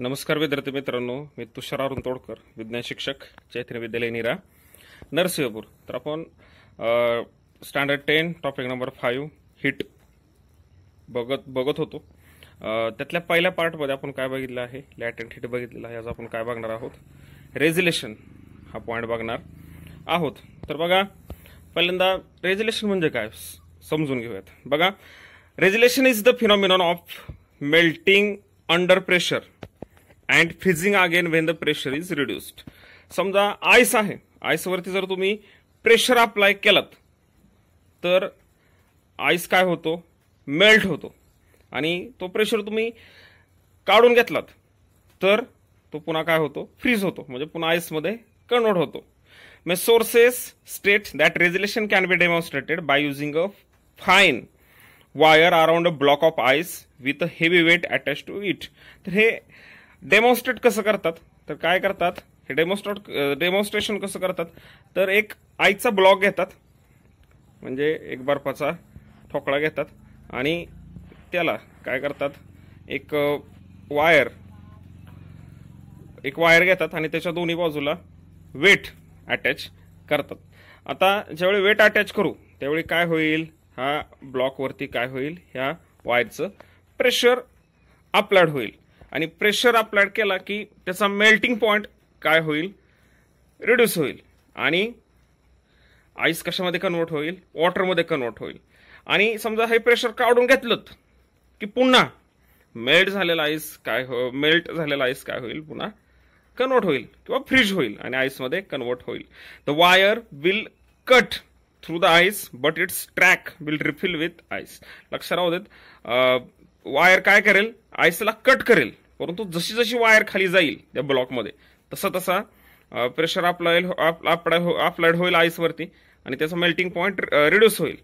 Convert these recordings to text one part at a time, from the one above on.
नमस्कार विद्यार्थी मित्रांनो मी तुषार अरुण तोडकर विज्ञान शिक्षक चैत्री विद्यालय निरा नरसिंहपूर तर आपण standard ten topic number five hit बघत बघत होतो त्यातल्या पहिल्या पार्टमध्ये आपण काय बघितलं आहे लॅटेंट हिट बघितलेलं आहे आज आपण काय बघणार आहोत रेझिलेशन हा पॉईंट बघणार आहोत तर बघा पहिल्यांदा रेझिलेशन म्हणजे काय समजून घेऊयात बघा regelation is the phenomenon of melting under pressure and freezing again when the pressure is reduced समजा आईस आहे आईसवरती जर तुम्ही प्रेशर अप्लाय केलात तर आईस काय होतो मेल्ट होतो आणि तो प्रेशर तुम्ही काढून घेतलात तर तो पुन्हा काय होतो फ्रीज होतो म्हणजे पुन्हा आईसमध्ये कन्वर्ट होतो may sources state that resolution can be demonstrated by using a fine wire around a block of ice with a heavy weight attach to it तर हे डेमॉन्स्ट्रेट कसं करतात तर काय करतात हे डेमॉन्स्ट्रेट डेमॉन्स्ट्रेशन कसं करतात तर एक आईचा ब्लॉक घेतात म्हणजे एक बर्फाचा ठोकळा घेतात आणि त्याला काय करतात एक वायर एक वायर घेतात आणि त्याच्या दोन्ही बाजूला वेट अटॅच करतात आता ज्यावेळी वेट अटॅच करू त्यावेळी काय होईल हा ब्लॉकवरती काय होईल ह्या वायरचं प्रेशर अप्लाड होईल आणि प्रेशर अप्लाय केला की त्याचा मेल्टिंग पॉईंट काय होईल रिड्यूस होईल आणि आईस कशामध्ये कन्वर्ट होईल वॉटरमध्ये कन्वर्ट होईल आणि समजा हे प्रेशर काढून घेतलं की पुन्हा मेल्ट झालेला आईस काय हो मेल्ट झालेला आईस काय होईल पुन्हा कन्वर्ट होईल किंवा फ्रीज होईल आणि आईसमध्ये कन्वर्ट होईल the wire will cut through the ice but its track will refill with ice लक्षात राहू देत वायर काय करेल आईसला कट करेल परंतु जशी जशी वायर खाली जाईल त्या ब्लॉकमध्ये तसा तसा प्रेशर अप्लाय अप्लाइड होईल आईसवरती आणि त्याचं मेल्टिंग पॉईंट रिड्यूस होईल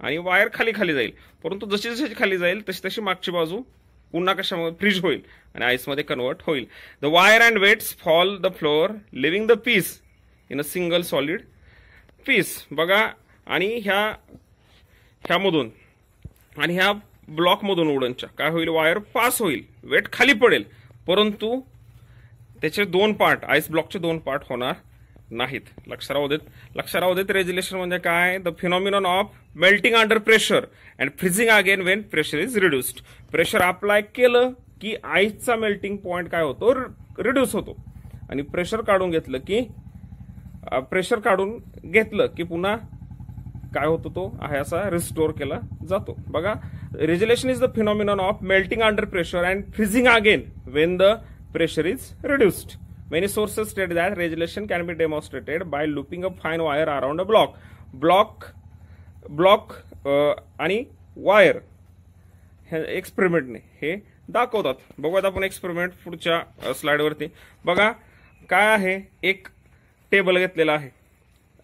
आणि वायर खाली खाली जाईल परंतु जशी जशी खाली जाईल तशी तशी मागची बाजू पुन्हा कशामध्ये फ्रीज होईल आणि आईसमध्ये कन्वर्ट होईल the wire and weights fall the floor leaving the piece in a single solid piece बघा आणि ह्या ह्यामधून आणि ह्या ब्लॉकमधून वुडनच्या काय होईल वायर पास होईल वेट खाली पडेल परंतु त्याचे दोन पार्ट आईस ब्लॉकचे दोन पार्ट होणार नाहीत लक्षात राहू देत देत रेज्युलेशन म्हणजे काय the phenomenon of melting under pressure and freezing again when pressure is reduced pressure apply केलं की आईसचा मेल्टिंग पॉईंट काय होतो रिड्यूस होतो आणि प्रेशर काढून घेतलं की प्रेशर काढून घेतलं की पुन्हा काय होतो तो आहे असा रिस्टोअर केला जातो बघा regelation is the phenomenon of melting under pressure and freezing again when the pressure is reduced many sources state that regelation can be demonstrated by looping a fine wire around a block block block आणि wire हे एक्सपेरिमेंटने हे दाखवतात बघूयात आपण experiment पुढच्या स्लाइडवरती बघा काय आहे एक टेबल घेतलेला आहे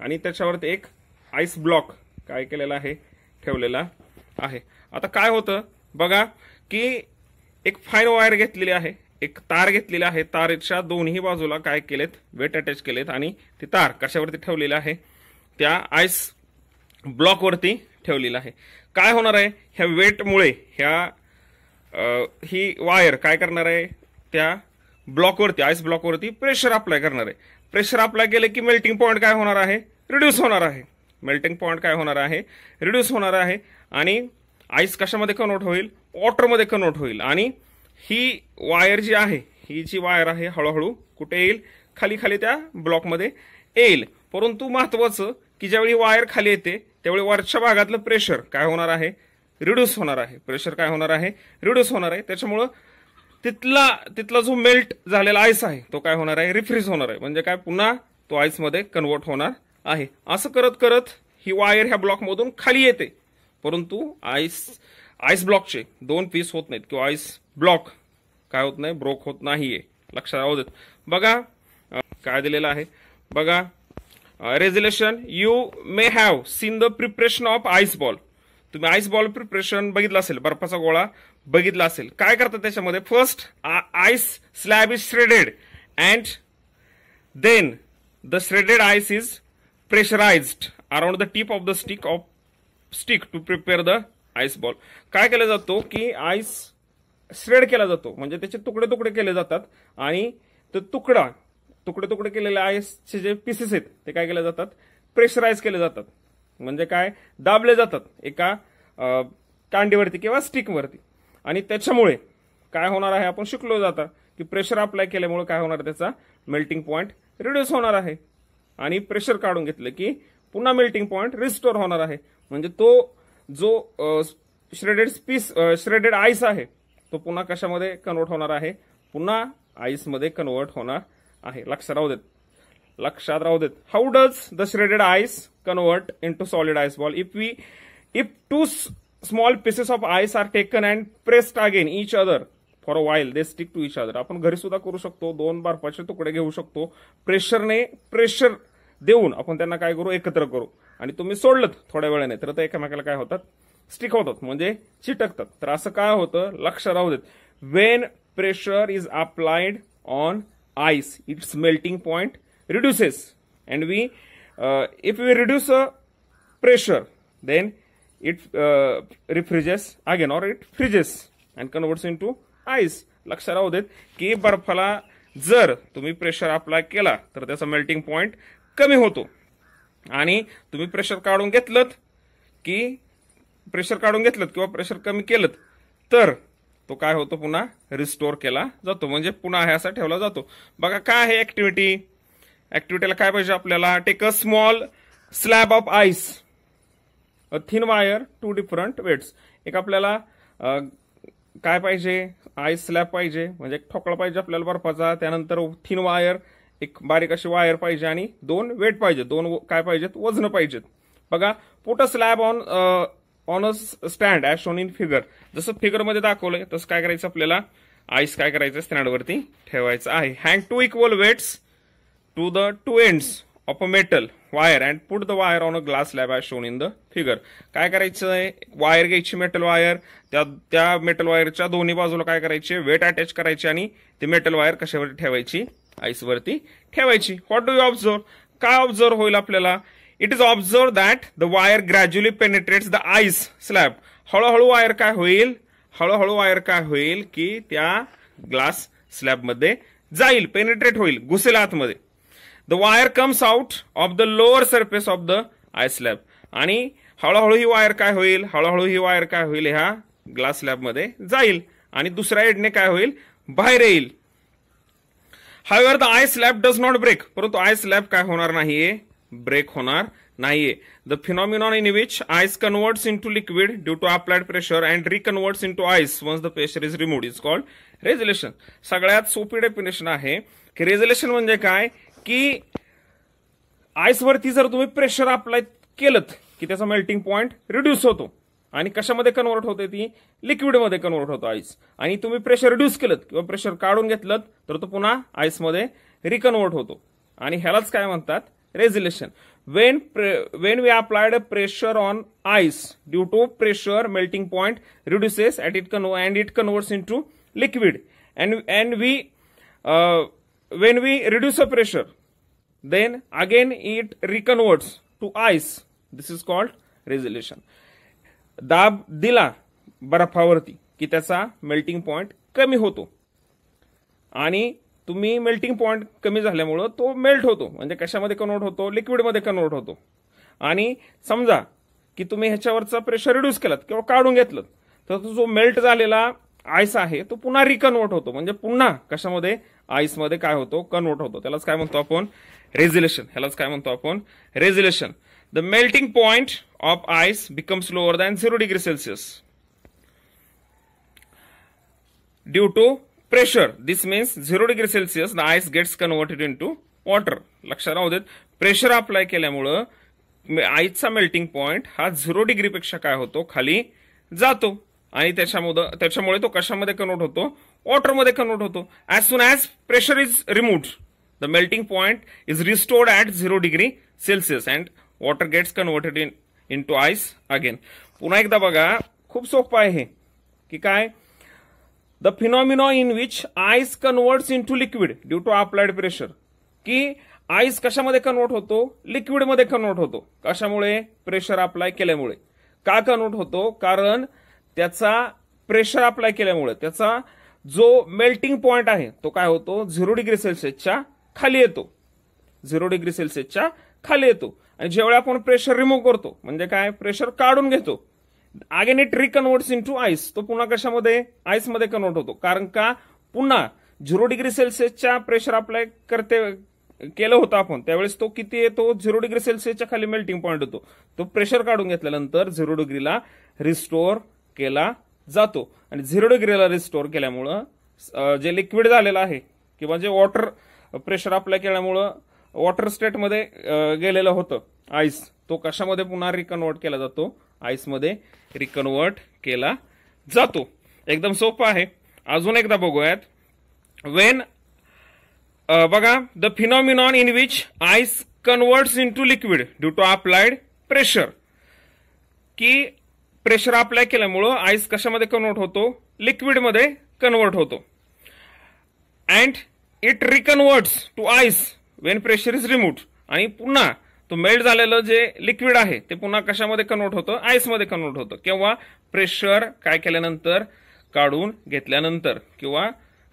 आणि त्याच्यावरती एक आईस ब्लॉक काय केलेला आहे ठेवलेला आहे आता काय होतं बघा की एक फायर वायर घेतलेली आहे एक तार घेतलेली आहे तारच्या दोन्ही बाजूला काय केलेत वेट अटॅच केलेत आणि ती तार कशावरती ठेवलेली आहे त्या आईस ब्लॉकवरती ठेवलेलं आहे काय होणार आहे ह्या वेटमुळे ह्या ही वायर काय करणार आहे त्या ब्लॉकवरती आईस ब्लॉकवरती प्रेशर अप्लाय करणार आहे प्रेशर अप्लाय केलं की मेल्टिंग पॉईंट काय होणार आहे रिड्यूस होणार आहे मेल्टिंग पॉईंट काय होणार आहे रिड्यूस होणार आहे आणि आईस कशामध्ये कन्वर्ट होईल वॉटरमध्ये कन्वर्ट होईल आणि ही वायर जी आहे ही जी वायर आहे हळूहळू कुठे येईल खाली खाली त्या ब्लॉकमध्ये येईल परंतु महत्वाचं की ज्यावेळी वायर खाली येते त्यावेळी वरच्या भागातलं प्रेशर काय होणार आहे रिड्यूस होणार आहे प्रेशर काय होणार आहे रिड्यूस होणार आहे त्याच्यामुळं तिथला तिथला जो मेल्ट झालेला आईस आहे तो काय होणार आहे रिफ्रीज होणार आहे म्हणजे काय पुन्हा तो आईसमध्ये कन्वर्ट होणार आहे असं करत करत ही वायर ह्या ब्लॉकमधून खाली येते परंतु आईस आईस ब्लॉकचे दोन पीस होत नाहीत किंवा आईस ब्लॉक काय होत नाही ब्रोक होत नाहीये लक्षात राहू देत बघा काय दिलेलं आहे बघा resolution you may have seen the preparation of ice ball तुम्ही आईस बॉल प्रिपरेशन बघितलं असेल बर्फाचा गोळा बघितला असेल काय करतात त्याच्यामध्ये first ice slab is shredded and then the shredded ice is pressurized around the tip of the stick of stick to prepare the ice ball काय केला जातो की आईस श्रेड केला जातो म्हणजे त्याचे तुकडे तुकडे केले जातात आणि तो तुकडा तुकडे तुकडे केलेले आईसचे जे पीसेस आहेत ते काय केले जातात प्रेशराईज केले जातात म्हणजे काय दाबले जातात एका कांडीवरती किंवा स्टिकवरती आणि त्याच्यामुळे काय होणार आहे आपण शिकलो जातं की प्रेशर अप्लाय केल्यामुळे काय होणार त्याचा मेल्टिंग पॉईंट रिड्यूस होणार आहे आणि प्रेशर काढून घेतलं की पुन्हा मेल्टिंग पॉईंट रिस्टोर होणार आहे म्हणजे तो जो श्रेडेड पीस श्रेडेड आईस आहे तो पुन्हा कशामध्ये कन्वर्ट होणार आहे पुन्हा आईसमध्ये कन्वर्ट होणार आहे लक्षात राहू देत लक्षात राहू देत how does the shredded ice convert into solid ice ball if we if two small pieces of ice are taken and pressed again each other for a while they stick to each other आपण घरी सुद्धा करू शकतो दोन बार पाचशे तुकडे घेऊ शकतो प्रेशरने प्रेशर देऊन आपण त्यांना काय करू एकत्र करू आणि तुम्ही सोडलं थोड्या वेळाने तर ते एकमेकाला काय होतात स्टिक होतात म्हणजे चिटकतात तर असं काय होतं लक्ष राहू देत when pressure is applied on ice its melting point reduces and we if you reduce pressure then it refreezes again or it freezes and converts into ice लक्ष राहू देत की बर्फाला जर तुम्ही प्रेशर अप्लाय केला तर त्याचा मेल्टिंग पॉईंट कमी होतो आणि तुम्ही प्रेशर काढून घेतलं की प्रेशर काढून घेतलं किंवा प्रेशर कमी केलं तर तो काय होतो पुन्हा रिस्टोअर केला जातो म्हणजे पुन्हा आहे असा ठेवला जातो बघा काय आहे ऍक्टिव्हिटी ऍक्टिव्हिटीला काय पाहिजे आपल्याला take a small slab of ice a thin wire two different weights एक आपल्याला काय पाहिजे आईस स्लॅब पाहिजे म्हणजे एक ठोकळा पाहिजे आपल्याला बर्फाचा त्यानंतर थिन वायर एक बारीक अशी वायर पाहिजे आणि दोन वेट पाहिजे दोन काय पाहिजेत वजन पाहिजेत बघा put slab on on a stand as shown in figure जसं फिगरमध्ये दाखवलंय तसं काय करायचं आपल्याला आईस काय करायचं स्टँडवरती ठेवायचं आहे hang two equal weights to the two ends of a metal wire and put the wire on a glass lab I shown in the figure काय करायचं आहे वायर घ्यायची मेटल वायर त्या त्या मेटल वायरच्या दोन्ही बाजूला काय करायचे वेट अटॅच करायची आणि ती मेटल वायर कशावर ठेवायची आईसवरती ठेवायची व्हॉट डू यू ऑब्झर्व काय ऑब्झर्व होईल आपल्याला it is observe that the wire gradually penetrates the ice slab हळूहळू वायर काय होईल हळूहळू वायर काय होईल की त्या ग्लास स्लॅबमध्ये जाईल पेनिट्रेट होईल घुसेल आतमध्ये the wire comes out of the lower surface of the ice slab आणि हळूहळू ही वायर काय होईल हळूहळू ही वायर काय होईल ह्या ग्लास स्लॅबमध्ये जाईल आणि दुसऱ्या एडने काय होईल बाहेर येईल however the ice slab does not break परंतु आय स्लॅब काय होणार नाहीये ब्रेक होणार नाहीये the phenomenon in which ice converts into liquid due to applied pressure and reconverts into ice once the pressure is remove is called resolution सगळ्यात सोपी definition आहे की रेझोल्युशन म्हणजे काय की आईसवरती जर तुम्ही प्रेशर अप्लाय केलं की त्याचा मेल्टिंग पॉईंट रिड्यूस होतो आणि कशामध्ये कन्वर्ट होते ती लिक्विडमध्ये कन्वर्ट होतो आईस आणि तुम्ही प्रेशर रिड्यूस केलं किंवा प्रेशर काढून घेतलं तर तो पुन्हा आईसमध्ये रिकन्वर्ट होतो आणि ह्यालाच काय म्हणतात regelation when when we applied pressure on ice due to pressure melting point reduces at it con and it converts into liquid and and we when we reduce a pressure then again it reconverts to ice this is called resolution दाब दिला बर्फावरती की त्याचा melting point कमी होतो आणि तुम्ही melting point कमी झाल्यामुळं तो मेल्ट होतो म्हणजे कशामध्ये कन्वर्ट होतो लिक्विडमध्ये कन्वर्ट होतो आणि समजा की तुम्ही ह्याच्यावरचा प्रेशर रिड्यूस केलात किंवा काढून घेतलं तर तो जो मेल्ट झालेला आईस आहे तो पुन्हा रिकन्वर्ट होतो म्हणजे पुन्हा कशामध्ये आईसमध्ये काय होतो कन्वर्ट होतो त्यालाच काय म्हणतो आपण रेझिलेशन ह्यालाच काय म्हणतो आपण regelation the melting point of ice becomes lower than zero degree Celsius due to pressure this means zero degree Celsius the ice gets converted into water लक्षात राहू देत प्रेशर अप्लाय केल्यामुळं आईसचा मेल्टिंग पॉइंट हा zero डिग्रीपेक्षा काय होतो खाली जातो आणि त्याच्यामुळे त्याच्यामुळे तो कशामध्ये कन्वर्ट होतो वॉटरमध्ये कन्वर्ट होतो as soon as pressure is remove the melting point is restored at 0 degree Celsius and water gets converted in into ice again पुन्हा एकदा बघा खूप सोपं आहे की काय the phenomenon in which ice converts into liquid due to applied pressure की ice कशामध्ये कन्वर्ट होतो लिक्विडमध्ये कन्वर्ट होतो कशामुळे प्रेशर अप्लाय केल्यामुळे का कन्वर्ट होतो कारण त्याचा प्रेशर अप्लाय केल्यामुळे त्याचा जो मेल्टिंग पॉइंट आहे तो काय होतो झिरो डिग्री सेल्सिअसच्या खाली येतो झिरो डिग्री सेल्सिअसच्या खाली येतो आणि ज्यावेळी आपण प्रेशर रिमूव्ह करतो म्हणजे काय प्रेशर काढून घेतो again it reconverts into ice तो पुन्हा कशामध्ये आईसमध्ये कन्वर्ट होतो कारण का पुन्हा झिरो डिग्री सेल्सिअसच्या प्रेशर अप्लाय करते केलं होतं आपण त्यावेळेस तो किती येतो झिरो डिग्री सेल्सिअसच्या खाली मेल्टिंग पॉईंट होतो तो प्रेशर काढून घेतल्यानंतर झिरो डिग्रीला रिस्टोअर केला जातो आणि झिरो डिग्रीला रिस्टोअर केल्यामुळं जे लिक्विड झालेलं आहे किंवा जे वॉटर प्रेशर अप्लाय केल्यामुळं वॉटर स्टेटमध्ये गेलेलं होतं आईस तो कशामध्ये पुन्हा रिकन्वर्ट केला जातो आईसमध्ये रिकन्वर्ट केला जातो एकदम सोपं आहे अजून एकदा बघूयात वेन बघा the phenomenon in which ice converts into liquid due to applied pressure की प्रेशर अप्लाय केल्यामुळं आईस कशामध्ये कन्वर्ट होतो लिक्विडमध्ये कन्वर्ट होतो and it reconverts to ice when pressure is remove आणि पुन्हा तो मेल्ट झालेलं जे लिक्विड आहे ते पुन्हा कशामध्ये कन्वर्ट होतं आईसमध्ये कन्वर्ट होतं किंवा प्रेशर काय केल्यानंतर काढून घेतल्यानंतर किंवा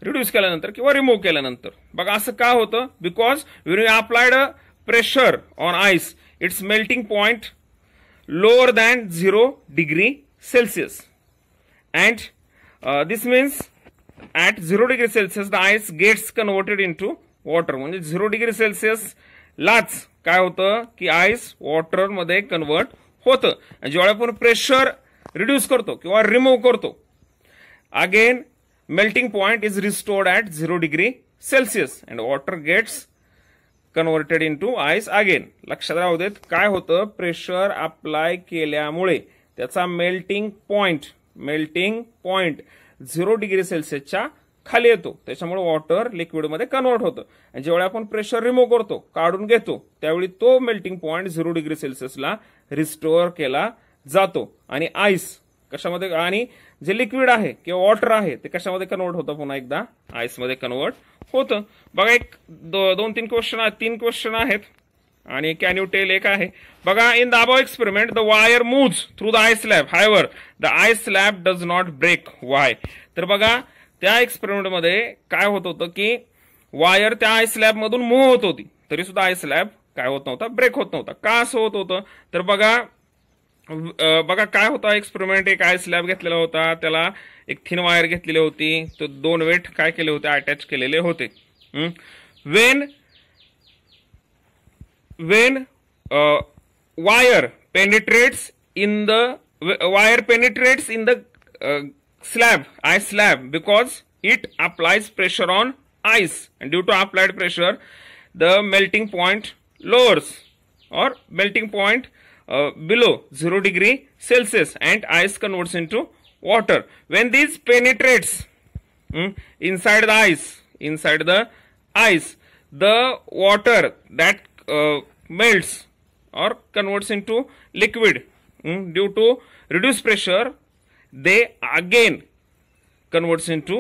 रिड्यूस केल्यानंतर किंवा रिमूव्ह केल्यानंतर बघा असं का होतं because we you applied pressure on ice its melting point lower than zero degree Celsius and this means at zero degree Celsius the ice gets converted into water म्हणजे zero degree Celsius लाच काय होतं की ice वॉटरमध्ये convert होतं आणि ज्यावेळेला आपण pressure reduce करतो किंवा रिमूव्ह करतो again melting point is restored at zero degree Celsius and water gets converted into ice again लक्षात राहू देत काय होतं प्रेशर अप्लाय केल्यामुळे त्याचा melting point melting point zero degree सेल्सिअसच्या खाली येतो त्याच्यामुळे वॉटर लिक्विडमध्ये कन्वर्ट होतं आणि ज्यावेळी आपण प्रेशर रिमूव्ह करतो काढून घेतो त्यावेळी तो मेल्टिंग पॉईंट झिरो डिग्री सेल्सिअसला रिस्टोअर केला जातो आणि आईस कशामध्ये आणि जे लिक्विड आहे किंवा वॉटर आहे ते कशामध्ये कन्वर्ट होतं पुन्हा एकदा आईसमध्ये कन्वर्ट होतं बघा एक दोन तीन क्वेश्चन तीन क्वेश्चन आहेत आणि कॅन यू टेल एक आहे बघा in the above experiment the wire move through the ice slab however the ice slab does not break why तर बघा त्या मध्ये काय होत होतं की वायर त्या आय स्लॅबमधून मूव्ह होत होती तरी सुद्धा आय स्लॅब काय होत नव्हता ब्रेक होत नव्हता का असं होत होतं तर बघा बघा काय होता एक्सपेरिमेंट एक आय स्लॅब घेतलेला होता त्याला एक थिन वायर घेतलेली होती तर दोन वेट काय केले होते अटॅच केलेले होते when when uh, wire penetrates in the wire penetrates in the uh, slab ice slab because it applies pressure on ice and due to applied pressure the melting point lowers or melting point uh, below 0 degree celsius and ice converts into water when this penetrates mm, inside the ice inside the ice the water that uh, melts or converts into liquid mm, due to reduced pressure they again converts into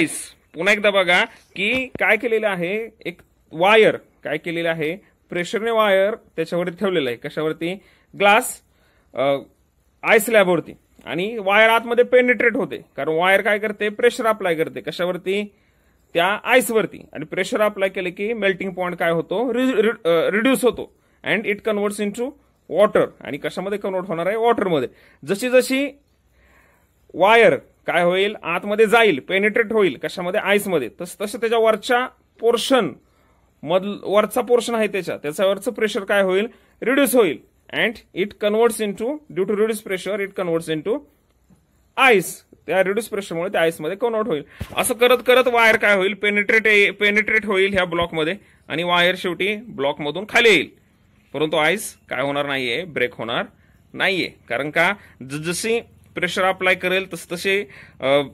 ice पुन्हा एकदा बघा की काय केलेलं आहे एक wire काय केलेलं आहे प्रेशरने वायर त्याच्यावरती ठेवलेलं आहे कशावरती ग्लास आईस लॅबवरती आणि वायर आतमध्ये पेनिट्रेट होते कारण वायर काय करते प्रेशर अप्लाय करते कशावरती त्या आईसवरती आणि प्रेशर अप्लाय केलं की मेल्टिंग पॉईंट काय होतो रिड्यूस uh, होतो and it converts into water आणि कशामध्ये कन्वर्ट होणार आहे वॉटरमध्ये जशी जशी वायर काय होईल आतमध्ये जाईल पेनिट्रेट होईल कशामध्ये आईसमध्ये तस तसं त्याच्या वरच्या पोर्शन मधलं वरचा पोर्शन आहे त्याच्या त्याच्यावरचं प्रेशर काय होईल रिड्यूस होईल and it converts into due to reduce pressure it converts into ice त्या रिड्यूस प्रेशरमुळे त्या आईसमध्ये कन्वर्ट होईल असं करत करत वायर काय होईल पेनिट्रेट पेनिट्रेट होईल ह्या ब्लॉकमध्ये आणि वायर शेवटी ब्लॉकमधून खाली येईल परंतु आईस काय होणार नाहीये ब्रेक होणार नाहीये कारण का जसजशी प्रेशर अप्लाय करेल तस तसे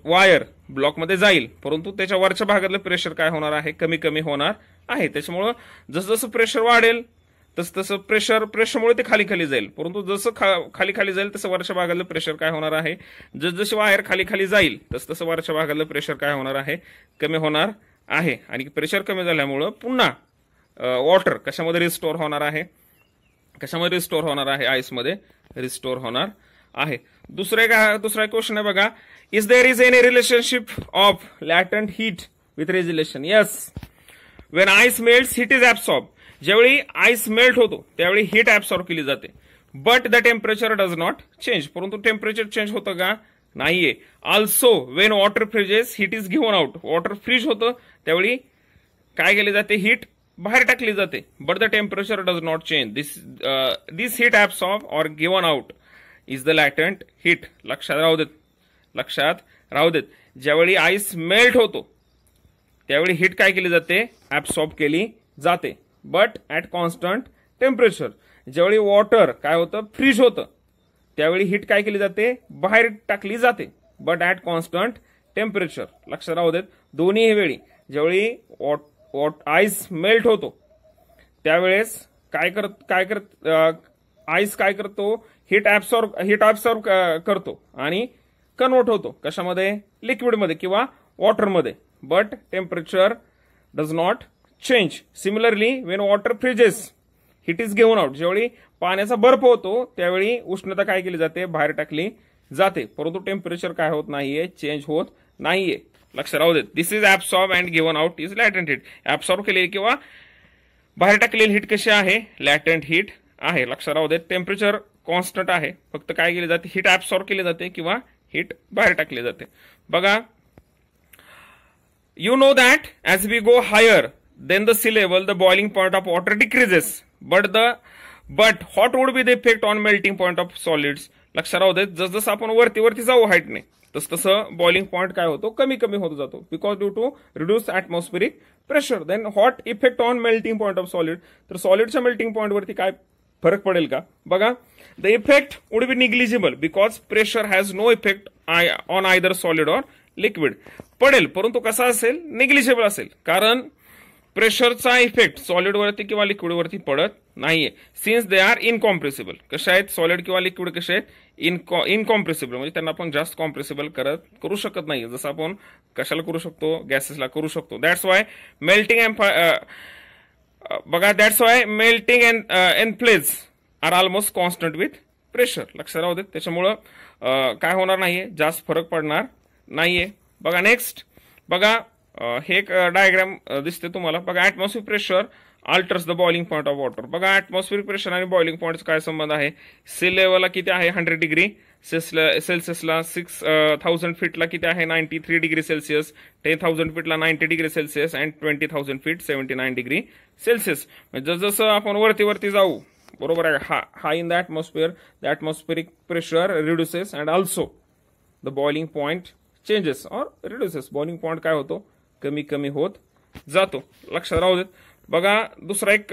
वायर ब्लॉकमध्ये जाईल परंतु त्याच्या वरच्या भागातलं प्रेशर काय होणार आहे कमी कमी होणार आहे त्याच्यामुळं जसजसं प्रेशर वाढेल तसं तसं प्रेशर प्रेशरमुळे ते खाली खाली जाईल परंतु जसं खा खाली खाली जाईल तसं वरच्या भागातलं प्रेशर काय होणार आहे जसे वायर खाली खाली जाईल तसं तसं वरच्या भागातलं प्रेशर काय होणार आहे कमी होणार आहे आणि प्रेशर कमी झाल्यामुळं पुन्हा वॉटर कशामध्ये रिस्टोअर होणार आहे कशामध्ये रिस्टोअर होणार आहे आईसमध्ये रिस्टोअर होणार आहे दुसरे का दुसरा क्वेश्चन आहे बघा is there is any relationship of and heat with regelation yes when ice melt heat is absorb ज्यावेळी आईस मेल्ट होतो त्यावेळी हीट सॉर्व केली जाते but the temperature does not change परंतु टेम्परेचर चेंज होतं का नाहीये also when water freezes heat is घेऊन आउट वॉटर फ्रीज होतं त्यावेळी काय केले जाते हीट बाहेर टाकली जाते but the temperature does not change this this heat of or given out is the latent heat लक्षात राहू देत लक्षात राहू देत ज्यावेळी आईस मेल्ट होतो त्यावेळी हीट काय केली जाते ॲब्सॉर्ब केली जाते बट ॲट कॉन्स्टंट टेम्परेचर ज्यावेळी वॉटर काय होतं फ्रीज होतं त्यावेळी हीट काय केली जाते बाहेर टाकली जाते बट ॲट कॉन्स्टंट टेम्परेचर लक्षात राहू देत दोन्ही वेळी ज्यावेळी वॉट वॉट आईस मेल्ट होतो त्यावेळेस काय करत काय करत आईस काय करतो हीट ॲब्सॉर्ब हीट ॲब्सॉर्ब करतो आणि कन्वर्ट होतो कशामध्ये लिक्विडमध्ये किंवा वॉटरमध्ये but temperature does not change similarly when water freezes heat is घेऊन आउट ज्यावेळी पाण्याचा बर्फ होतो त्यावेळी उष्णता काय केली जाते बाहेर टाकली जाते परंतु टेम्परेचर काय होत नाहीये चेंज होत नाहीये लक्ष राहू देत this is absorb and given out is latent heat absorb केलेली किंवा बाहेर टाकलेली हिट कशी आहे लॅटंट हिट आहे लक्ष राहू देत टेम्परेचर कॉन्स्टंट आहे फक्त काय केले जाते हिट ऍबसॉर्ब केले जाते किंवा हिट बाहेर टाकले जाते बघा you know that as we go higher then the sea level, the boiling point of water decreases. But the but hot would be the effect on melting point of solids लक्षात राहू दे जसजसं आपण वरती वरती जाऊ हाईटने तस तसं बॉइलिंग पॉईंट काय होतो कमी कमी होत जातो because due to reduce atmospheric pressure then hot effect on melting point of solid तर सॉलिडच्या मेल्टिंग पॉईंटवरती काय फरक पडेल का बघा the effect would be negligible because pressure has no effect on either solid or liquid पडेल परंतु कसा असेल निग्लिजिबल असेल कारण प्रेशरचा इफेक्ट सॉलिडवरती किंवा लिक्विडवरती पडत नाहीये सिन्स दे आर इनकॉम्प्रेसिबल कसे आहेत सॉलिड किंवा लिक्विड कसे आहेत इनकॉम्प्रेसिबल म्हणजे त्यांना आपण जास्त कॉम्प्रेसिबल करत करू शकत नाही जसं आपण कशाला करू शकतो गॅसेसला करू शकतो दॅट्स वाय मेल्टिंग अँड बघा दॅट्स वाय मेल्टिंग अँड एनफ्लेज are almost constant with pressure लक्षात राहू देत त्याच्यामुळं काय होणार नाहीये जास्त फरक पडणार नाहीये बघा नेक्स्ट बघा हे एक डायग्राम दिसते तुम्हाला बघा atmosphere pressure alters the boiling point of water बघा ॲटमॉस्फिअरिक प्रेशर आणि बॉइलिंग पॉईंटचा काय संबंध आहे सी लेवलला किती आहे हंड्रेड डिग्री सेल्सियसला सेल्सिअसला सिक्स थाउजंड फीटला किती आहे ninety three degree Celsius ten thousand फीटला ninety degree Celsius and twenty thousand feet seventy nine degree Celsius जसजसं आपण वरती वरती जाऊ बरोबर आहे हा हा in the atmosphere the atmospheric pressure reduces and also the boiling point changes और रिड्युसेस बॉइलिंग पॉईंट काय होतो कमी कमी होत जातो लक्षात राहू देत बघा दुसरा एक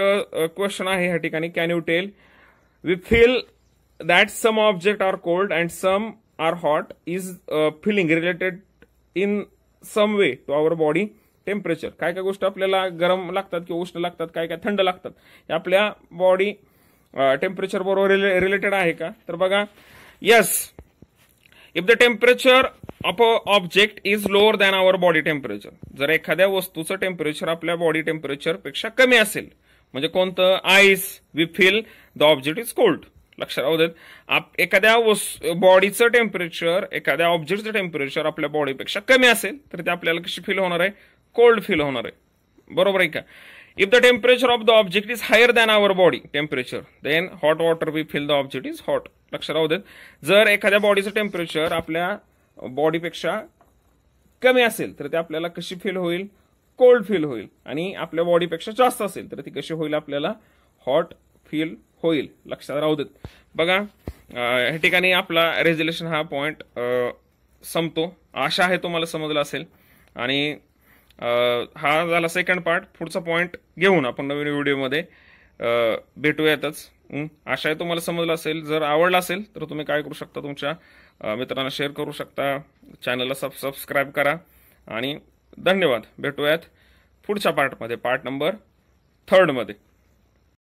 क्वेश्चन आहे ह्या ठिकाणी can you tell we feel that some object are cold and some are hot is feeling related in some way to our body temperature काय काय गोष्ट आपल्याला गरम लागतात किंवा उष्ण लागतात काय काय थंड लागतात हे आपल्या बॉडी टेम्परेचर बरोबर रिलेटेड आहे का तर बघा yes if the temperature of object is lower than our body temperature जर एखाद्या वस्तूचं टेम्परेचर आपल्या बॉडी टेम्परेचरपेक्षा कमी असेल म्हणजे कोणतं ice we feel the object is cold लक्षात राहू देत आप एखाद्या बॉडीचं टेम्परेचर एखाद्या ऑब्जेक्टचं टेम्परेचर आपल्या बॉडीपेक्षा कमी असेल तर ते आपल्याला कशी फील होणार आहे कोल्ड फील होणार आहे बरोबर आहे का if the temperature of the object is higher than our body temperature then hot water we feel the object is hot लक्षात राहू देत जर एखाद्या बॉडीचं टेम्परेचर आपल्या बॉडीपेक्षा कमी असेल तर ते आपल्याला कशी फील होईल कोल्ड फील होईल आणि आपल्या बॉडीपेक्षा जास्त असेल तर ती कशी होईल आपल्याला हॉट फील होईल लक्षात राहू देत बघा ह्या ठिकाणी आपला रेझोल्युशन हा पॉईंट संपतो आशा आहे तुम्हाला समजला असेल आणि हा झाला सेकंड पार्ट पुढचा पॉईंट घेऊन आपण नवीन व्हिडिओमध्ये भेटूयातच आशा आहे तुम्हाला समजलं असेल जर आवडला असेल तर तुम्ही काय करू शकता तुमच्या मित्रांना शेअर करू शकता चॅनलला सब सबस्क्राईब करा आणि धन्यवाद भेटूयात पुढच्या पार्टमध्ये पार्ट नंबर थर्डमध्ये